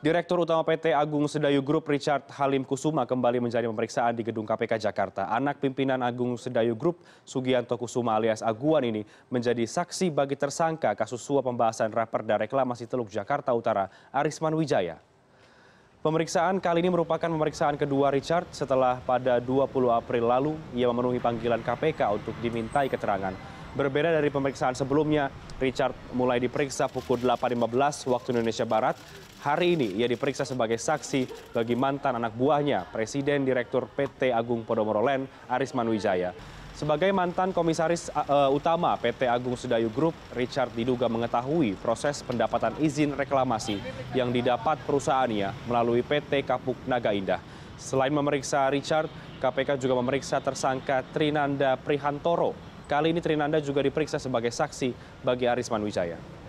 direktur utama pt agung sedayu group richard halim kusuma kembali menjalani pemeriksaan di gedung kpk jakarta. Anak pimpinan Agung Sedayu Group, Sugianto Kusuma alias Aguan ini menjadi saksi bagi tersangka kasus suap pembahasan dan reklamasi Teluk Jakarta Utara, Arisman Wijaya. Pemeriksaan kali ini merupakan pemeriksaan kedua Richard setelah pada 20 April lalu ia memenuhi panggilan KPK untuk dimintai keterangan. Berbeda dari pemeriksaan sebelumnya, Richard mulai diperiksa pukul 8.15 waktu Indonesia Barat. Hari ini ia diperiksa sebagai saksi bagi mantan anak buahnya, Presiden Direktur PT Agung Podomoro Land, Arisman Wijaya. Sebagai mantan komisaris uh, uh utama PT Agung Sedayu Group, Richard diduga mengetahui proses pendapatan izin reklamasi yang didapat perusahaannya melalui PT Kapuk Naga Indah. Selain memeriksa Richard, KPK juga memeriksa tersangka Trinanda Prihantoro Kali ini Trinanda juga diperiksa sebagai saksi bagi Arisman Wijaya.